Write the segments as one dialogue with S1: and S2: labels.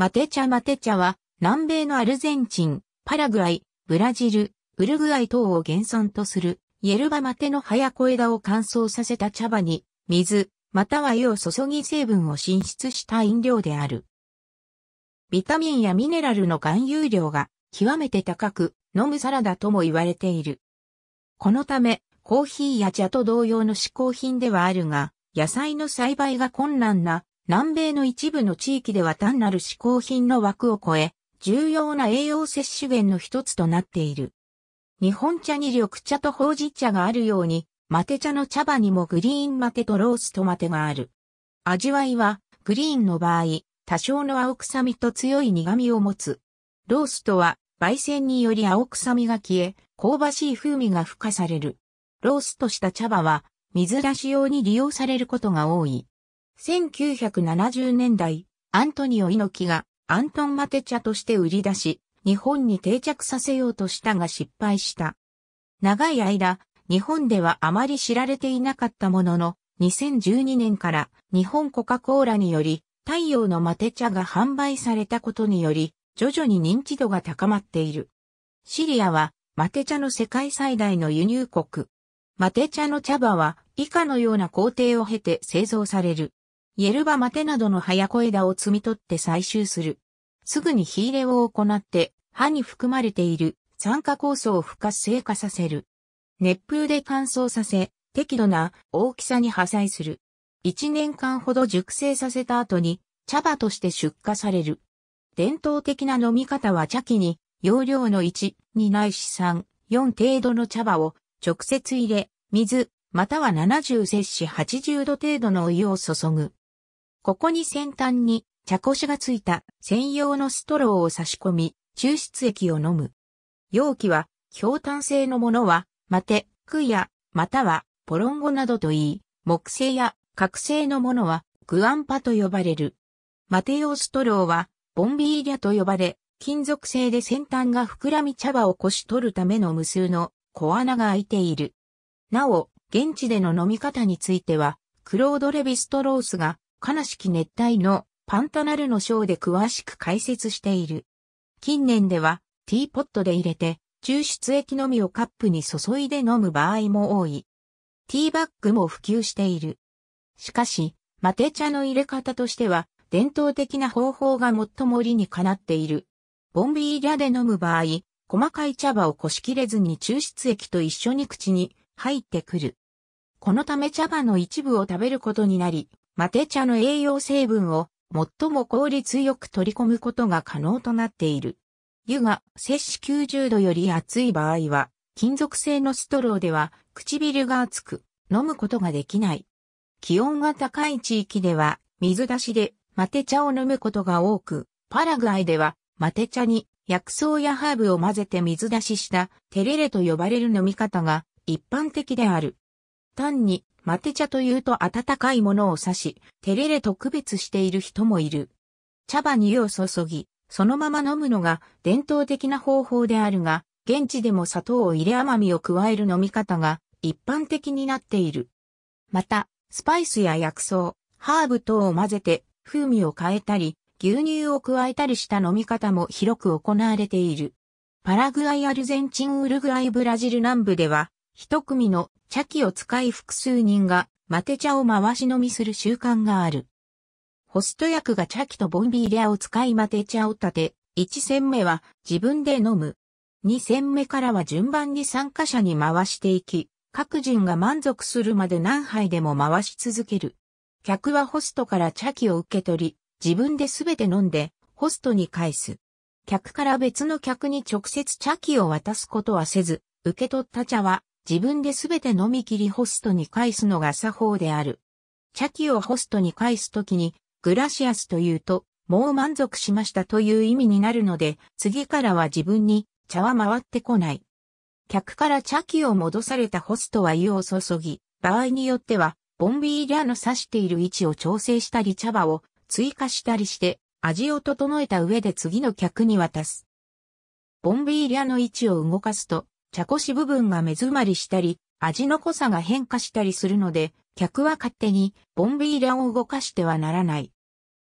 S1: マテ茶マテ茶は、南米のアルゼンチン、パラグアイ、ブラジル、ウルグアイ等を原産とする、イェルバマテの葉や小枝を乾燥させた茶葉に、水、または湯を注ぎ成分を浸出した飲料である。ビタミンやミネラルの含有量が極めて高く、飲むサラダとも言われている。このため、コーヒーや茶と同様の嗜好品ではあるが、野菜の栽培が困難な南米の一部の地域では単なる嗜好品の枠を超え、重要な栄養摂取源の一つとなっている。日本茶に緑茶とほうじ茶があるように、マテ茶の茶葉にもグリーンマテとローストマテがある。味わいは、グリーンの場合、多少の青臭みと強い苦味を持つ。ローストは、焙煎により青臭みが消え、香ばしい風味が付加される。ローストした茶葉は、水出し用に利用されることが多い。1970年代、アントニオ猪木がアントン・マテ茶として売り出し、日本に定着させようとしたが失敗した。長い間、日本ではあまり知られていなかったものの、2012年から日本コカ・コーラにより、太陽のマテ茶が販売されたことにより、徐々に認知度が高まっている。シリアは、マテ茶の世界最大の輸入国。マテ茶の茶葉は、以下のような工程を経て製造される。エルバマテなどの早小枝を摘み取って採集する。すぐに火入れを行って葉に含まれている酸化酵素を不活性化させる。熱風で乾燥させ、適度な大きさに破砕する。1年間ほど熟成させた後に茶葉として出荷される。伝統的な飲み方は茶器に容量の1、2ないし3、4程度の茶葉を直接入れ、水、または70摂氏80度程度のお湯を注ぐ。ここに先端に茶こしがついた専用のストローを差し込み、抽出液を飲む。容器は、氷炭製のものは、マテ、クア、または、ポロンゴなどといい、木製や角製のものは、グアンパと呼ばれる。マテ用ストローは、ボンビーリャと呼ばれ、金属製で先端が膨らみ茶葉をこし取るための無数の小穴が開いている。なお、現地での飲み方については、クロード・レビストロースが悲しき熱帯のパンタナルの章で詳しく解説している。近年では、ティーポットで入れて、抽出液のみをカップに注いで飲む場合も多い。ティーバッグも普及している。しかし、マテ茶の入れ方としては、伝統的な方法が最も理にかなっている。ボンビーリャで飲む場合、細かい茶葉をこしきれずに抽出液と一緒に口に入ってくる。このため茶葉の一部を食べることになり、マテ茶の栄養成分を最も効率よく取り込むことが可能となっている。湯が摂氏90度より熱い場合は、金属製のストローでは唇が熱く飲むことができない。気温が高い地域では水出しでマテ茶を飲むことが多く、パラグアイではマテ茶に薬草やハーブを混ぜて水出ししたテレレと呼ばれる飲み方が一般的である。単にマテ茶というと温かいものを指し、テレレと区別している人もいる。茶葉に湯を注ぎ、そのまま飲むのが伝統的な方法であるが、現地でも砂糖を入れ甘みを加える飲み方が一般的になっている。また、スパイスや薬草、ハーブ等を混ぜて風味を変えたり、牛乳を加えたりした飲み方も広く行われている。パラグアイアルゼンチンウルグアイブラジル南部では、一組の茶器を使い複数人が、マテ茶を回し飲みする習慣がある。ホスト役が茶器とボンビーリアを使いマテ茶を立て、1戦目は自分で飲む。2戦目からは順番に参加者に回していき、各人が満足するまで何杯でも回し続ける。客はホストから茶器を受け取り、自分で全て飲んで、ホストに返す。客から別の客に直接茶器を渡すことはせず、受け取った茶は自分で全て飲み切りホストに返すのが作法である。茶器をホストに返すときに、グラシアスというと、もう満足しましたという意味になるので、次からは自分に茶は回ってこない。客から茶器を戻されたホストは湯を注ぎ、場合によっては、ボンビーリャの指している位置を調整したり茶葉を追加したりして、味を整えた上で次の客に渡す。ボンビーリャの位置を動かすと、茶こし部分が目詰まりしたり、味の濃さが変化したりするので、客は勝手にボンビーラを動かしてはならない。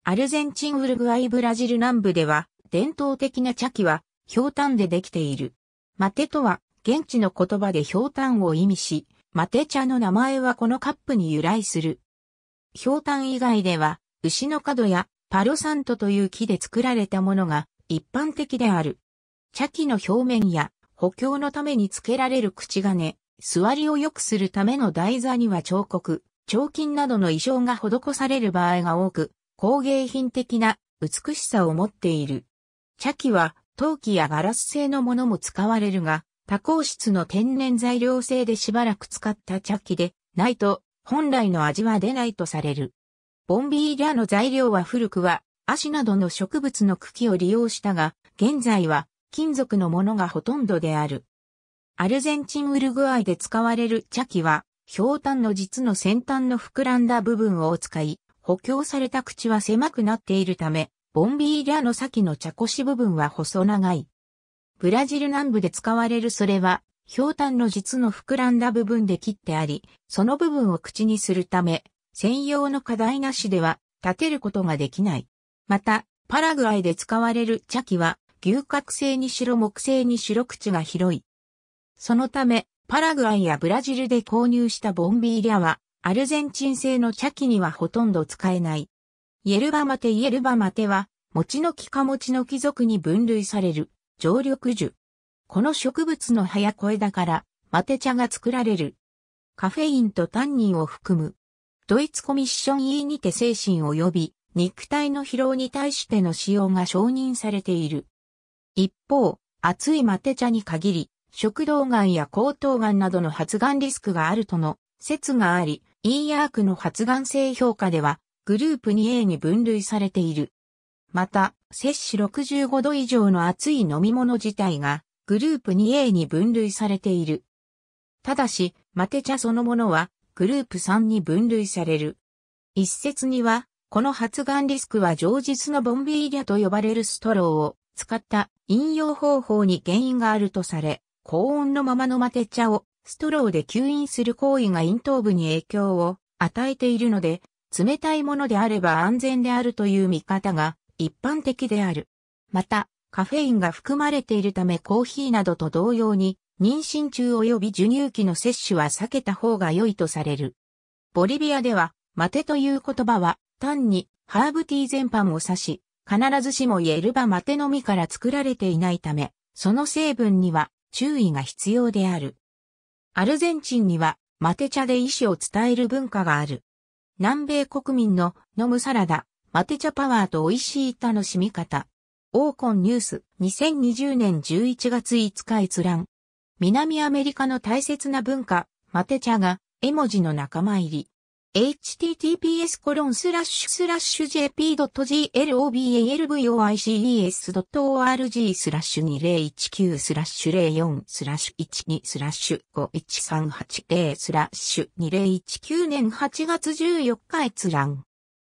S1: アルゼンチンウルグアイブラジル南部では、伝統的な茶器は、氷炭でできている。マテとは、現地の言葉で氷炭を意味し、マテ茶の名前はこのカップに由来する。氷炭以外では、牛の角やパロサントという木で作られたものが一般的である。茶器の表面や補強のために付けられる口金、座りを良くするための台座には彫刻、彫金などの意匠が施される場合が多く、工芸品的な美しさを持っている。茶器は陶器やガラス製のものも使われるが、多孔質の天然材料製でしばらく使った茶器でないと本来の味は出ないとされる。ボンビーラの材料は古くは、足などの植物の茎を利用したが、現在は金属のものがほとんどである。アルゼンチン・ウルグアイで使われる茶器は、氷炭の実の先端の膨らんだ部分を使い、補強された口は狭くなっているため、ボンビーラの先の茶こし部分は細長い。ブラジル南部で使われるそれは、氷炭の実の膨らんだ部分で切ってあり、その部分を口にするため、専用の課題なしでは立てることができない。また、パラグアイで使われる茶器は、牛角製にしろ木製にしろ口が広い。そのため、パラグアイやブラジルで購入したボンビーリャは、アルゼンチン製の茶器にはほとんど使えない。イエルバマテイエルバマテは、餅の木か餅の貴族に分類される、常緑樹。この植物の葉や小枝から、マテ茶が作られる。カフェインとタンニンを含む。ドイツコミッション E にて精神及び肉体の疲労に対しての使用が承認されている。一方、熱いマテ茶に限り、食道がんや喉頭がんなどの発がんリスクがあるとの説があり、イーヤークの発がん性評価では、グループ 2A に分類されている。また、摂氏65度以上の熱い飲み物自体が、グループ 2A に分類されている。ただし、マテ茶そのものは、グループ3に分類される。一説には、この発がんリスクは常日のボンビーリャと呼ばれるストローを使った飲用方法に原因があるとされ、高温のままのマテ茶をストローで吸引する行為が咽頭部に影響を与えているので、冷たいものであれば安全であるという見方が一般的である。また、カフェインが含まれているためコーヒーなどと同様に、妊娠中及び授乳期の摂取は避けた方が良いとされる。ボリビアでは、マテという言葉は単にハーブティー全般を指し、必ずしもイエルバマテの実から作られていないため、その成分には注意が必要である。アルゼンチンにはマテ茶で意思を伝える文化がある。南米国民の飲むサラダ、マテ茶パワーと美味しい楽しみ方。オーコンニュース2020年11月5日閲覧。南アメリカの大切な文化、マテ茶が絵文字の仲間入り。https コロンスラ jp.globalvoices.org スラッシュ2019スラッシュ04スラッシュ12スラッシュ51380スラッシュ2019年8月14日閲覧。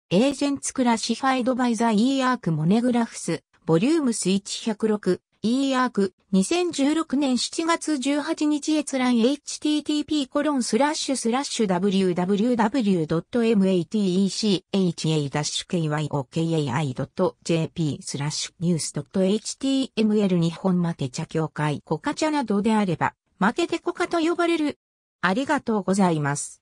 S1: エージェンツクラシファイドバイザーイーアークモネグラフス、ボリュームス106。e アーク2016年7月18日閲覧 http コロンスラッシュスラッシュ www.matecha-kyokai.jp スラッシュニュース .html 日本マテ茶協会コカ茶などであればマテテコカと呼ばれる。ありがとうございます。